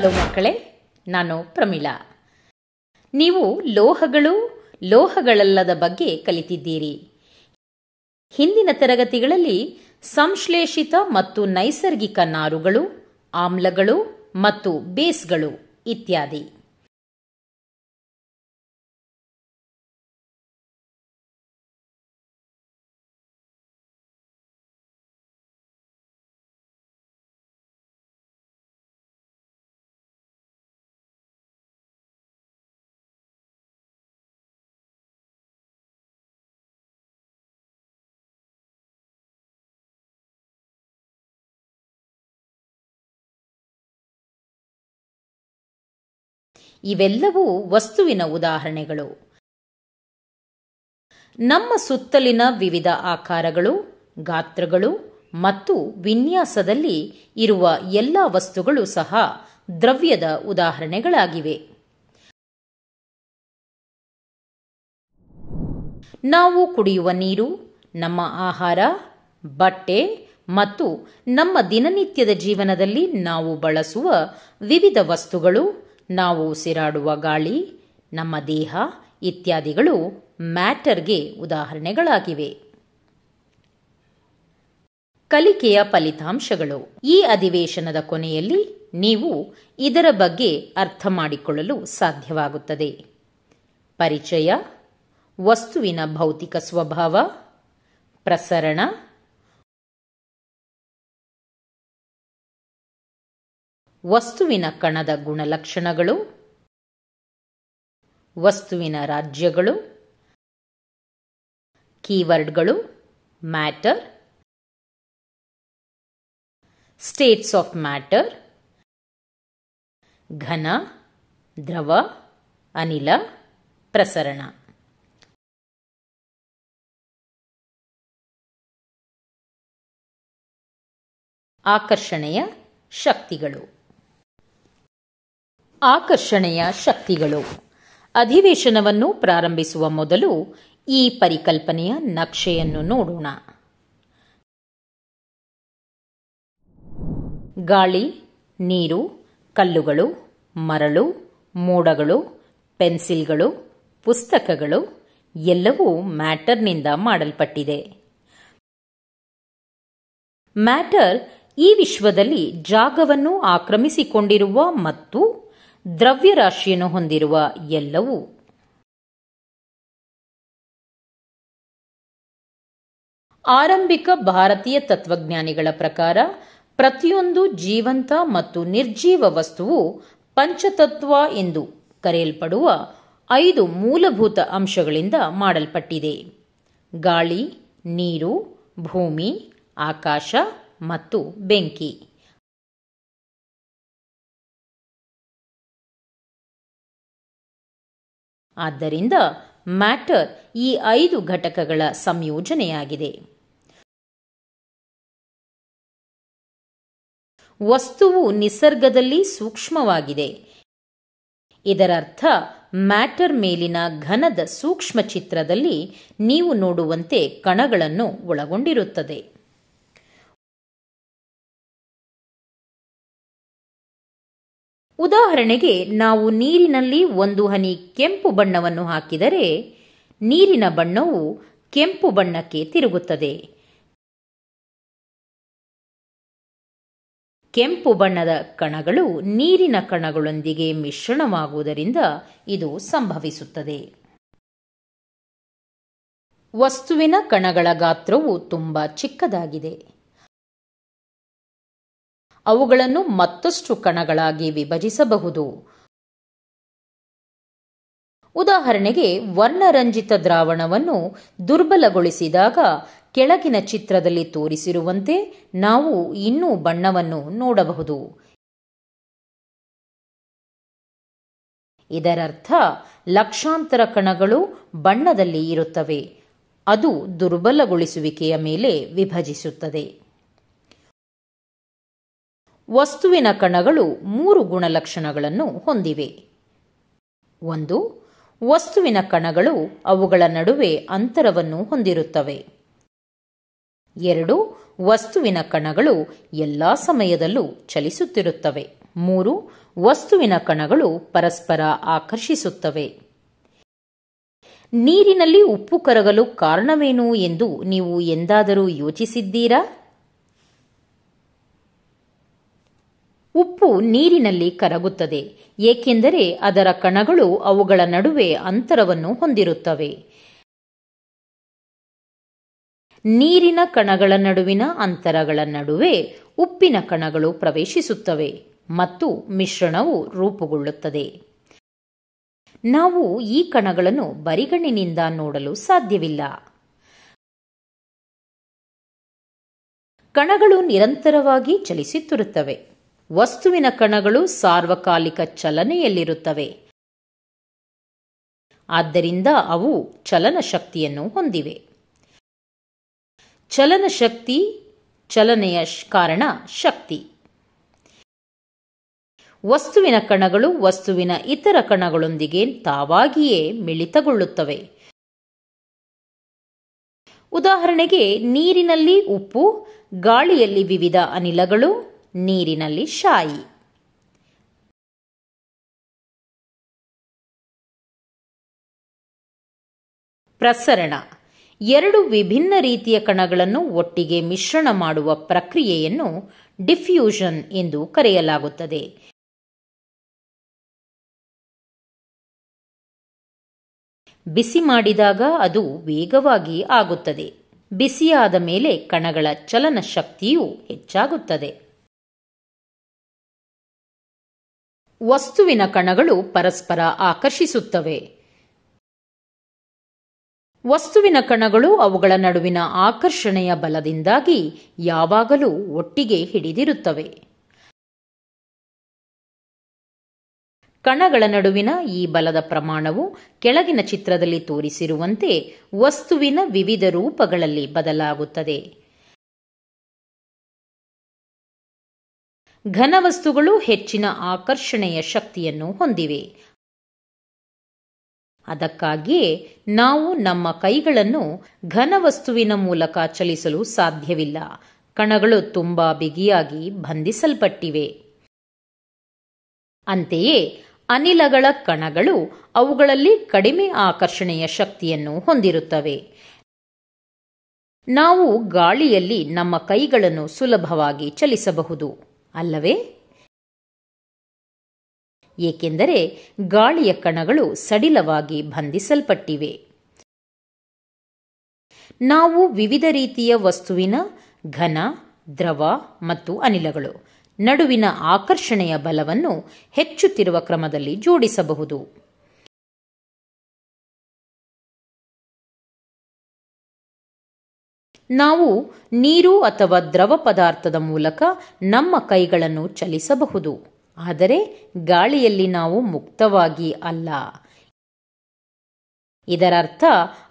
hello ಮಕ್ಕಳೇ ನಾನು ಪ್ರಮೀಳಾ ನೀವು ಲೋಹಗಳು ಲೋಹಗಳಲ್ಲದ ಬಗ್ಗೆ ಕಲಿತಿದ್ದೀರಿ ಹಿಂದಿನ ತರಗತಿಗಳಲ್ಲಿ ಸಂಶ್ಲೇಷಿತ ಮತ್ತು ನೈಸರ್ಗಿಕ ನಾರುಗಳು ಆಮ್ಲಗಳು ಮತ್ತು ಬೇಸ್ಗಳು ಇತ್ಯಾದಿ ಇವೆಲ್ಲವೂ ವಸ್ತುವಿನ ಉದಾಹರಣೆಗಳು ನಮ್ಮ ಸುತ್ತಲಿನ ವಿವಿಧ ಆಕಾರಗಳು ಗಾತ್ರಗಳು ಮತ್ತು ವಿನ್ಯಾಸದಲ್ಲಿ ಇರುವ ಎಲ್ಲ ವಸ್ತುಗಳು ಸಹ ದ್ರವ್ಯದ ಉದಾಹರಣೆಗಳಾಗಿವೆ ನಾವು ಕುಡಿಯುವ ನೀರು ನಮ್ಮ ಆಹಾರ ಬಟ್ಟೆ ಮತ್ತು ನಮ್ಮ ದಿನನಿತ್ಯದ ಜೀವನದಲ್ಲಿ ನಾವು ಬಳಸುವ ವಿವಿಧ ವಸ್ತುಗಳು ನಾವು ಉಸಿರಾಡುವ ಗಾಳಿ ನಮ್ಮ ದೇಹ ಇತ್ಯಾದಿಗಳು ಮ್ಯಾಟರ್ಗೆ ಉದಾಹರಣೆಗಳಾಗಿವೆ ಕಲಿಕೆಯ ಫಲಿತಾಂಶಗಳು ಈ ಅಧಿವೇಶನದ ಕೊನೆಯಲ್ಲಿ ನೀವು ಇದರ ಬಗ್ಗೆ ಅರ್ಥ ಮಾಡಿಕೊಳ್ಳಲು ಸಾಧ್ಯವಾಗುತ್ತದೆ ಪರಿಚಯ ವಸ್ತುವಿನ ಭೌತಿಕ ಸ್ವಭಾವ ಪ್ರಸರಣ ವಸ್ತುವಿನ ಕಣದ ಗುಣಲಕ್ಷಣಗಳು ವಸ್ತುವಿನ ರಾಜ್ಯಗಳು ಕೀವರ್ಡ್ಗಳು ಮ್ಯಾಟರ್ ಸ್ಟೇಟ್ಸ್ ಆಫ್ ಮ್ಯಾಟರ್ ಘನ ದ್ರವ ಅನಿಲ ಪ್ರಸರಣ ಆಕರ್ಷಣೆಯ ಶಕ್ತಿಗಳು ಆಕರ್ಷಣೆಯ ಶಕ್ತಿಗಳು ಅಧಿವೇಶನವನ್ನು ಪ್ರಾರಂಭಿಸುವ ಮೊದಲು ಈ ಪರಿಕಲ್ಪನೆಯ ನಕ್ಷೆಯನ್ನು ನೋಡೋಣ ಗಾಳಿ ನೀರು ಕಲ್ಲುಗಳು ಮರಳು ಮೋಡಗಳು ಪೆನ್ಸಿಲ್ಗಳು ಪುಸ್ತಕಗಳು ಎಲ್ಲವೂ ಮ್ಯಾಟರ್ನಿಂದ ಮಾಡಲ್ಪಟ್ಟಿದೆ ಮ್ಯಾಟರ್ ಈ ವಿಶ್ವದಲ್ಲಿ ಜಾಗವನ್ನು ಆಕ್ರಮಿಸಿಕೊಂಡಿರುವ ಮತ್ತು ದ್ರವ್ಯರಾಶಿಯನ್ನು ಹೊಂದಿರುವ ಎಲ್ಲವೂ ಆರಂಭಿಕ ಭಾರತೀಯ ತತ್ವಜ್ಞಾನಿಗಳ ಪ್ರಕಾರ ಪ್ರತಿಯೊಂದು ಜೀವಂತ ಮತ್ತು ನಿರ್ಜೀವ ವಸ್ತುವು ಪಂಚತತ್ವ ಎಂದು ಕರೆಯಲ್ಪಡುವ ಐದು ಮೂಲಭೂತ ಅಂಶಗಳಿಂದ ಮಾಡಲ್ಪಟ್ಟಿದೆ ಗಾಳಿ ನೀರು ಭೂಮಿ ಆಕಾಶ ಮತ್ತು ಬೆಂಕಿ ಆದ್ದರಿಂದ ಮ್ಯಾಟರ್ ಈ ಐದು ಘಟಕಗಳ ಸಂಯೋಜನೆಯಾಗಿದೆ ವಸ್ತುವು ನಿಸರ್ಗದಲ್ಲಿ ಸೂಕ್ಷ್ಮವಾಗಿದೆ ಇದರರ್ಥ ಮ್ಯಾಟರ್ ಮೇಲಿನ ಘನದ ಸೂಕ್ಷ್ಮ ಚಿತ್ರದಲ್ಲಿ ನೀವು ನೋಡುವಂತೆ ಕಣಗಳನ್ನು ಒಳಗೊಂಡಿರುತ್ತದೆ ಉದಾಹರಣೆಗೆ ನಾವು ನೀರಿನಲ್ಲಿ ಒಂದು ಹನಿ ಕೆಂಪು ಬಣ್ಣವನ್ನು ಹಾಕಿದರೆ ನೀರಿನ ಬಣ್ಣವು ಕೆಂಪು ಬಣ್ಣಕ್ಕೆ ತಿರುಗುತ್ತದೆ ಕೆಂಪು ಬಣ್ಣದ ಕಣಗಳು ನೀರಿನ ಕಣಗಳೊಂದಿಗೆ ಮಿಶ್ರಣವಾಗುವುದರಿಂದ ಇದು ಸಂಭವಿಸುತ್ತದೆ ವಸ್ತುವಿನ ಕಣಗಳ ಗಾತ್ರವು ತುಂಬಾ ಚಿಕ್ಕದಾಗಿದೆ ಅವುಗಳನ್ನು ಮತ್ತಷ್ಟು ಕಣಗಳಾಗಿ ವಿಭಜಿಸಬಹುದು ಉದಾಹರಣೆಗೆ ವರ್ಣರಂಜಿತ ದ್ರಾವಣವನ್ನು ದುರ್ಬಲಗೊಳಿಸಿದಾಗ ಕೆಳಗಿನ ಚಿತ್ರದಲ್ಲಿ ತೋರಿಸಿರುವಂತೆ ನಾವು ಇನ್ನೂ ಬಣ್ಣವನ್ನು ನೋಡಬಹುದು ಇದರರ್ಥ ಲಕ್ಷಾಂತರ ಕಣಗಳು ಬಣ್ಣದಲ್ಲಿ ಇರುತ್ತವೆ ಅದು ದುರ್ಬಲಗೊಳಿಸುವಿಕೆಯ ಮೇಲೆ ವಿಭಜಿಸುತ್ತದೆ ವಸ್ತುವಿನ ಕಣಗಳು ಮೂರು ಗುಣಲಕ್ಷಣಗಳನ್ನು ಹೊಂದಿವೆ ಒಂದು ವಸ್ತುವಿನ ಕಣಗಳು ಅವುಗಳ ನಡುವೆ ಅಂತರವನ್ನು ಹೊಂದಿರುತ್ತವೆ ಎರಡು ವಸ್ತುವಿನ ಕಣಗಳು ಎಲ್ಲ ಸಮಯದಲ್ಲೂ ಚಲಿಸುತ್ತಿರುತ್ತವೆ ಮೂರು ವಸ್ತುವಿನ ಕಣಗಳು ಪರಸ್ಪರ ಆಕರ್ಷಿಸುತ್ತವೆ ನೀರಿನಲ್ಲಿ ಉಪ್ಪು ಕರಗಲು ಕಾರಣವೇನು ಎಂದು ನೀವು ಎಂದಾದರೂ ಯೋಚಿಸಿದ್ದೀರಾ ಉಪ್ಪು ನೀರಿನಲ್ಲಿ ಕರಗುತ್ತದೆ ಏಕೆಂದರೆ ಅದರ ಕಣಗಳು ಅವುಗಳ ನಡುವೆ ಅಂತರವನ್ನು ಹೊಂದಿರುತ್ತವೆ ನೀರಿನ ಕಣಗಳ ನಡುವಿನ ಅಂತರಗಳ ನಡುವೆ ಉಪ್ಪಿನ ಕಣಗಳು ಪ್ರವೇಶಿಸುತ್ತವೆ ಮತ್ತು ಮಿಶ್ರಣವು ರೂಪುಗೊಳ್ಳುತ್ತದೆ ನಾವು ಈ ಕಣಗಳನ್ನು ಬರಿಗಣ್ಣಿನಿಂದ ನೋಡಲು ಸಾಧ್ಯವಿಲ್ಲ ಕಣಗಳು ನಿರಂತರವಾಗಿ ಚಲಿಸುತ್ತಿರುತ್ತವೆ ವಸ್ತುವಿನ ಕಣಗಳು ಸಾರ್ವಕಾಲಿಕ ಚಲನೆಯಲ್ಲಿರುತ್ತವೆ ಆದ್ದರಿಂದ ಅವು ಚಲನ ಶಕ್ತಿಯನ್ನು ಹೊಂದಿವೆ ಚಲನ ಶಕ್ತಿ ಚಲನೆಯ ಕಾರಣ ಶಕ್ತಿ ವಸ್ತುವಿನ ಕಣಗಳು ವಸ್ತುವಿನ ಇತರ ಕಣಗಳೊಂದಿಗೆ ತಾವಾಗಿಯೇ ಮಿಳಿತಗೊಳ್ಳುತ್ತವೆ ಉದಾಹರಣೆಗೆ ನೀರಿನಲ್ಲಿ ಉಪ್ಪು ಗಾಳಿಯಲ್ಲಿ ವಿವಿಧ ಅನಿಲಗಳು ನೀರಿನಲ್ಲಿ ಶಾಯಿ ಪ್ರಸರಣ ಎರಡು ವಿಭಿನ್ನ ರೀತಿಯ ಕಣಗಳನ್ನು ಒಟ್ಟಿಗೆ ಮಿಶ್ರಣ ಮಾಡುವ ಪ್ರಕ್ರಿಯೆಯನ್ನು ಡಿಫ್ಯೂಷನ್ ಎಂದು ಕರೆಯಲಾಗುತ್ತದೆ ಬಿಸಿ ಮಾಡಿದಾಗ ಅದು ವೇಗವಾಗಿ ಆಗುತ್ತದೆ ಬಿಸಿಯಾದ ಮೇಲೆ ಕಣಗಳ ಚಲನ ಶಕ್ತಿಯು ಹೆಚ್ಚಾಗುತ್ತದೆ ವಸ್ತುವಿನ ಕಣಗಳು ಪರಸ್ಪರ ಆಕರ್ಷಿಸುತ್ತವೆ ವಸ್ತುವಿನ ಕಣಗಳು ಅವುಗಳ ನಡುವಿನ ಆಕರ್ಷಣೆಯ ಬಲದಿಂದಾಗಿ ಯಾವಾಗಲೂ ಒಟ್ಟಿಗೆ ಹಿಡಿದಿರುತ್ತವೆ ಕಣಗಳ ನಡುವಿನ ಈ ಬಲದ ಪ್ರಮಾಣವು ಕೆಳಗಿನ ಚಿತ್ರದಲ್ಲಿ ತೋರಿಸಿರುವಂತೆ ವಸ್ತುವಿನ ವಿವಿಧ ರೂಪಗಳಲ್ಲಿ ಬದಲಾಗುತ್ತದೆ ಘನವಸ್ತುಗಳು ಹೆಚ್ಚಿನ ಆಕರ್ಷಣೆಯ ಶಕ್ತಿಯನ್ನು ಹೊಂದಿವೆ ಅದಕ್ಕಾಗಿಯೇ ನಾವು ನಮ್ಮ ಕೈಗಳನ್ನು ಘನವಸ್ತುವಿನ ಮೂಲಕ ಚಲಿಸಲು ಸಾಧ್ಯವಿಲ್ಲ ಕಣಗಳು ತುಂಬಾ ಬಿಗಿಯಾಗಿ ಬಂಧಿಸಲ್ಪಟ್ಟಿವೆ ಅಂತೆಯೇ ಅನಿಲಗಳ ಕಣಗಳು ಅವುಗಳಲ್ಲಿ ಕಡಿಮೆ ಆಕರ್ಷಣೆಯ ಶಕ್ತಿಯನ್ನು ಹೊಂದಿರುತ್ತವೆ ನಾವು ಗಾಳಿಯಲ್ಲಿ ನಮ್ಮ ಕೈಗಳನ್ನು ಸುಲಭವಾಗಿ ಚಲಿಸಬಹುದು ಅಲ್ಲವೇ ಏಕೆಂದರೆ ಗಾಳಿಯ ಕಣಗಳು ಸಡಿಲವಾಗಿ ಬಂಧಿಸಲ್ಪಟ್ಟಿವೆ ನಾವು ವಿವಿಧ ರೀತಿಯ ವಸ್ತುವಿನ ಘನ ದ್ರವ ಮತ್ತು ಅನಿಲಗಳು ನಡುವಿನ ಆಕರ್ಷಣೆಯ ಬಲವನ್ನು ಹೆಚ್ಚುತ್ತಿರುವ ಕ್ರಮದಲ್ಲಿ ಜೋಡಿಸಬಹುದು ನಾವು ನೀರು ಅಥವಾ ದ್ರವ ಪದಾರ್ಥದ ಮೂಲಕ ನಮ್ಮ ಕೈಗಳನ್ನು ಚಲಿಸಬಹುದು ಆದರೆ ಗಾಳಿಯಲ್ಲಿ ನಾವು ಮುಕ್ತವಾಗಿ ಅಲ್ಲ ಇದರರ್ಥ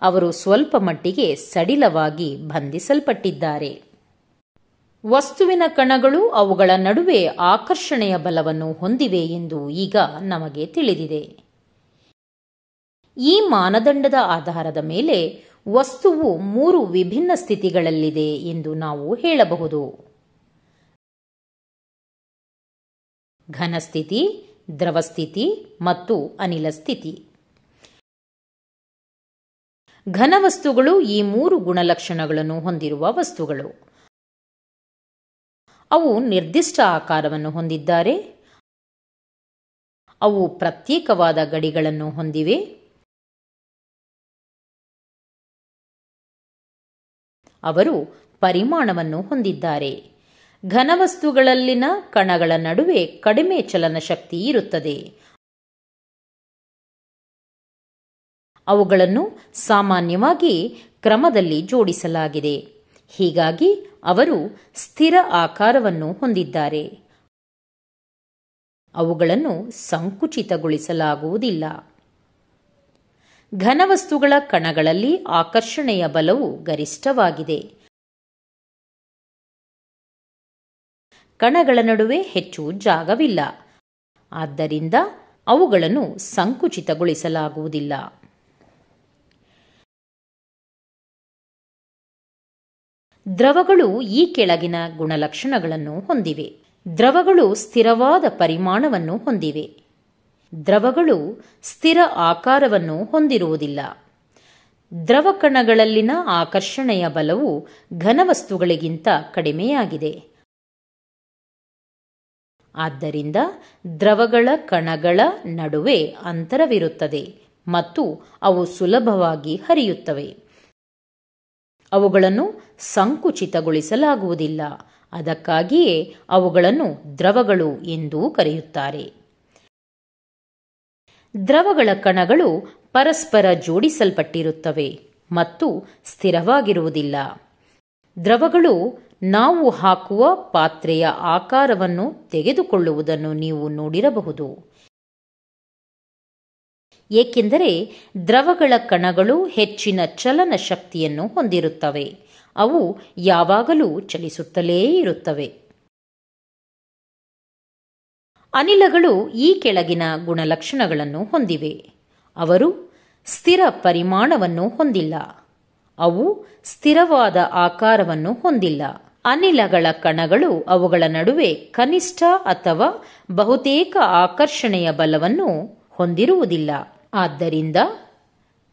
ಅವರು ಸ್ವಲ್ಪ ಮಟ್ಟಿಗೆ ಸಡಿಲವಾಗಿ ಬಂಧಿಸಲ್ಪಟ್ಟಿದ್ದಾರೆ ವಸ್ತುವಿನ ಕಣಗಳು ಅವುಗಳ ನಡುವೆ ಆಕರ್ಷಣೆಯ ಬಲವನ್ನು ಹೊಂದಿವೆ ಎಂದು ಈಗ ನಮಗೆ ತಿಳಿದಿದೆ ಈ ಮಾನದಂಡದ ಆಧಾರದ ಮೇಲೆ ವಸ್ತುವು ಮೂರು ವಿಭಿನ್ನ ಸ್ಥಿತಿಗಳಲ್ಲಿದೆ ಎಂದು ನಾವು ಹೇಳಬಹುದು ಘನಸ್ಥಿತಿ ದ್ರವಸ್ಥಿತಿ ಮತ್ತು ಅನಿಲ ಸ್ಥಿತಿ ಘನವಸ್ತುಗಳು ಈ ಮೂರು ಗುಣಲಕ್ಷಣಗಳನ್ನು ಹೊಂದಿರುವ ವಸ್ತುಗಳು ಅವು ನಿರ್ದಿಷ್ಟ ಆಕಾರವನ್ನು ಹೊಂದಿದ್ದಾರೆ ಅವು ಪ್ರತ್ಯೇಕವಾದ ಗಡಿಗಳನ್ನು ಹೊಂದಿವೆ ಅವರು ಪರಿಮಾಣವನ್ನು ಹೊಂದಿದ್ದಾರೆ ಘನವಸ್ತುಗಳಲ್ಲಿನ ಕಣಗಳ ನಡುವೆ ಕಡಿಮೆ ಚಲನ ಶಕ್ತಿ ಇರುತ್ತದೆ ಅವುಗಳನ್ನು ಸಾಮಾನ್ಯವಾಗಿ ಕ್ರಮದಲ್ಲಿ ಜೋಡಿಸಲಾಗಿದೆ ಹೀಗಾಗಿ ಅವರು ಸ್ಥಿರ ಆಕಾರವನ್ನು ಹೊಂದಿದ್ದಾರೆ ಅವುಗಳನ್ನು ಸಂಕುಚಿತಗೊಳಿಸಲಾಗುವುದಿಲ್ಲ ಘನವಸ್ತುಗಳ ಕಣಗಳಲ್ಲಿ ಆಕರ್ಷಣೆಯ ಬಲವು ಗರಿಷ್ಠವಾಗಿದೆ ಕಣಗಳ ನಡುವೆ ಹೆಚ್ಚು ಜಾಗವಿಲ್ಲ ಆದ್ದರಿಂದ ಅವುಗಳನ್ನು ಸಂಕುಚಿತಗೊಳಿಸಲಾಗುವುದಿಲ್ಲ ದ್ರವಗಳು ಈ ಕೆಳಗಿನ ಗುಣಲಕ್ಷಣಗಳನ್ನು ಹೊಂದಿವೆ ದ್ರವಗಳು ಸ್ಥಿರವಾದ ಪರಿಮಾಣವನ್ನು ಹೊಂದಿವೆ ದ್ರವಗಳು ಸ್ಥಿರ ಆಕಾರವನ್ನು ಹೊಂದಿರುವುದಿಲ್ಲ ದ್ರವ ಕಣಗಳಲ್ಲಿನ ಆಕರ್ಷಣೆಯ ಬಲವು ಘನವಸ್ತುಗಳಿಗಿಂತ ಕಡಿಮೆಯಾಗಿದೆ ಆದ್ದರಿಂದ ದ್ರವಗಳ ಕಣಗಳ ನಡುವೆ ಅಂತರವಿರುತ್ತದೆ ಮತ್ತು ಅವು ಸುಲಭವಾಗಿ ಹರಿಯುತ್ತವೆ ಅವುಗಳನ್ನು ಸಂಕುಚಿತಗೊಳಿಸಲಾಗುವುದಿಲ್ಲ ಅದಕ್ಕಾಗಿಯೇ ಅವುಗಳನ್ನು ದ್ರವಗಳು ಎಂದೂ ಕರೆಯುತ್ತಾರೆ ದ್ರವಗಳ ಕಣಗಳು ಪರಸ್ಪರ ಜೋಡಿಸಲ್ಪಟ್ಟಿರುತ್ತವೆ ಮತ್ತು ಸ್ಥಿರವಾಗಿರುವುದಿಲ್ಲ ದ್ರವಗಳು ನಾವು ಹಾಕುವ ಪಾತ್ರೆಯ ಆಕಾರವನ್ನು ತೆಗೆದುಕೊಳ್ಳುವುದನ್ನು ನೀವು ನೋಡಿರಬಹುದು ಏಕೆಂದರೆ ದ್ರವಗಳ ಕಣಗಳು ಹೆಚ್ಚಿನ ಚಲನ ಶಕ್ತಿಯನ್ನು ಹೊಂದಿರುತ್ತವೆ ಅವು ಯಾವಾಗಲೂ ಚಲಿಸುತ್ತಲೇ ಇರುತ್ತವೆ ಅನಿಲಗಳು ಈ ಕೆಳಗಿನ ಗುಣಲಕ್ಷಣಗಳನ್ನು ಹೊಂದಿವೆ ಅವರು ಸ್ಥಿರ ಪರಿಮಾಣವನ್ನು ಹೊಂದಿಲ್ಲ ಅವು ಸ್ಥಿರವಾದ ಆಕಾರವನ್ನು ಹೊಂದಿಲ್ಲ ಅನಿಲಗಳ ಕಣಗಳು ಅವುಗಳ ನಡುವೆ ಕನಿಷ್ಠ ಅಥವಾ ಬಹುತೇಕ ಆಕರ್ಷಣೆಯ ಬಲವನ್ನು ಹೊಂದಿರುವುದಿಲ್ಲ ಆದ್ದರಿಂದ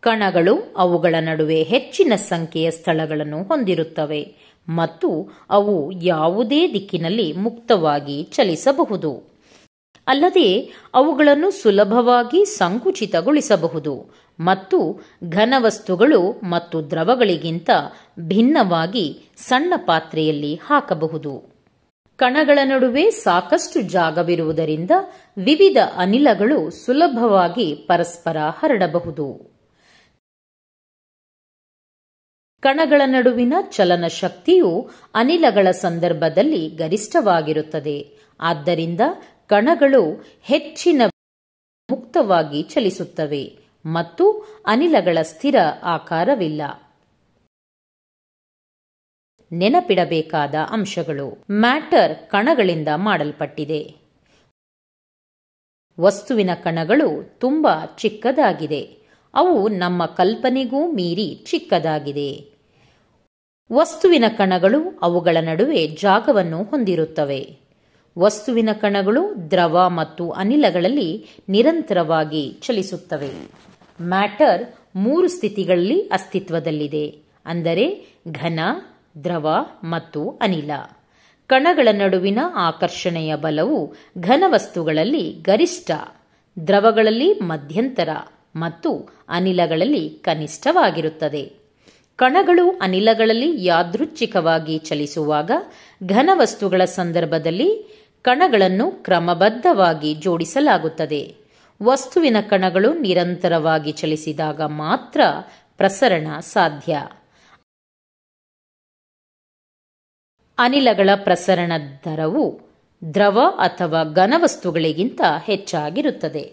ಕಣಗಳು ಅವುಗಳ ನಡುವೆ ಹೆಚ್ಚಿನ ಸಂಖ್ಯೆಯ ಸ್ಥಳಗಳನ್ನು ಹೊಂದಿರುತ್ತವೆ ಮತ್ತು ಅವು ಯಾವುದೇ ದಿಕ್ಕಿನಲ್ಲಿ ಮುಕ್ತವಾಗಿ ಚಲಿಸಬಹುದು ಅಲ್ಲದೆ ಅವುಗಳನ್ನು ಸುಲಭವಾಗಿ ಸಂಕುಚಿತಗೊಳಿಸಬಹುದು ಮತ್ತು ಘನವಸ್ತುಗಳು ಮತ್ತು ದ್ರವಗಳಿಗಿಂತ ಭಿನ್ನವಾಗಿ ಸಣ್ಣ ಪಾತ್ರೆಯಲ್ಲಿ ಹಾಕಬಹುದು ಕಣಗಳ ನಡುವೆ ಸಾಕಷ್ಟು ಜಾಗವಿರುವುದರಿಂದ ವಿವಿಧ ಅನಿಲಗಳು ಸುಲಭವಾಗಿ ಪರಸ್ಪರ ಹರಡಬಹುದು ಕಣಗಳ ನಡುವಿನ ಚಲನ ಶಕ್ತಿಯು ಅನಿಲಗಳ ಸಂದರ್ಭದಲ್ಲಿ ಗರಿಷ್ಠವಾಗಿರುತ್ತದೆ ಆದ್ದರಿಂದ ಕಣಗಳು ಹೆಚ್ಚಿನ ಮುಕ್ತವಾಗಿ ಚಲಿಸುತ್ತವೆ ಮತ್ತು ಅನಿಲಗಳ ಸ್ಥಿರ ಆಕಾರವಿಲ್ಲ ನೆನಪಿಡಬೇಕಾದ ಅಂಶಗಳು ಮ್ಯಾಟರ್ ಕಣಗಳಿಂದ ಮಾಡಲ್ಪಟ್ಟಿದೆ ವಸ್ತುವಿನ ಕಣಗಳು ತುಂಬಾ ಚಿಕ್ಕದಾಗಿದೆ ಅವು ನಮ್ಮ ಕಲ್ಪನೆಗೂ ಮೀರಿ ಚಿಕ್ಕದಾಗಿದೆ ವಸ್ತುವಿನ ಕಣಗಳು ಅವುಗಳ ನಡುವೆ ಜಾಗವನ್ನು ಹೊಂದಿರುತ್ತವೆ ವಸ್ತುವಿನ ಕಣಗಳು ದ್ರವ ಮತ್ತು ಅನಿಲಗಳಲ್ಲಿ ನಿರಂತರವಾಗಿ ಚಲಿಸುತ್ತವೆ ಮ್ಯಾಟರ್ ಮೂರು ಸ್ಥಿತಿಗಳಲ್ಲಿ ಅಸ್ತಿತ್ವದಲ್ಲಿದೆ ಅಂದರೆ ಘನ ದ್ರವ ಮತ್ತು ಅನಿಲ ಕಣಗಳ ನಡುವಿನ ಆಕರ್ಷಣೆಯ ಬಲವು ಘನ ವಸ್ತುಗಳಲ್ಲಿ ಗರಿಷ್ಠ ದ್ರವಗಳಲ್ಲಿ ಮಧ್ಯಂತರ ಮತ್ತು ಅನಿಲಗಳಲ್ಲಿ ಕನಿಷ್ಠವಾಗಿರುತ್ತದೆ ಕಣಗಳು ಅನಿಲಗಳಲ್ಲಿ ಯಾದೃಚ್ಛಿಕವಾಗಿ ಚಲಿಸುವಾಗ ಘನವಸ್ತುಗಳ ಸಂದರ್ಭದಲ್ಲಿ ಕಣಗಳನ್ನು ಕ್ರಮಬದ್ಧವಾಗಿ ಜೋಡಿಸಲಾಗುತ್ತದೆ ವಸ್ತುವಿನ ಕಣಗಳು ನಿರಂತರವಾಗಿ ಚಲಿಸಿದಾಗ ಮಾತ್ರ ಪ್ರಸರಣ ಸಾಧ್ಯ ಅನಿಲಗಳ ಪ್ರಸರಣ ದರವು ದ್ರವ ಅಥವಾ ಘನವಸ್ತುಗಳಿಗಿಂತ ಹೆಚ್ಚಾಗಿರುತ್ತದೆ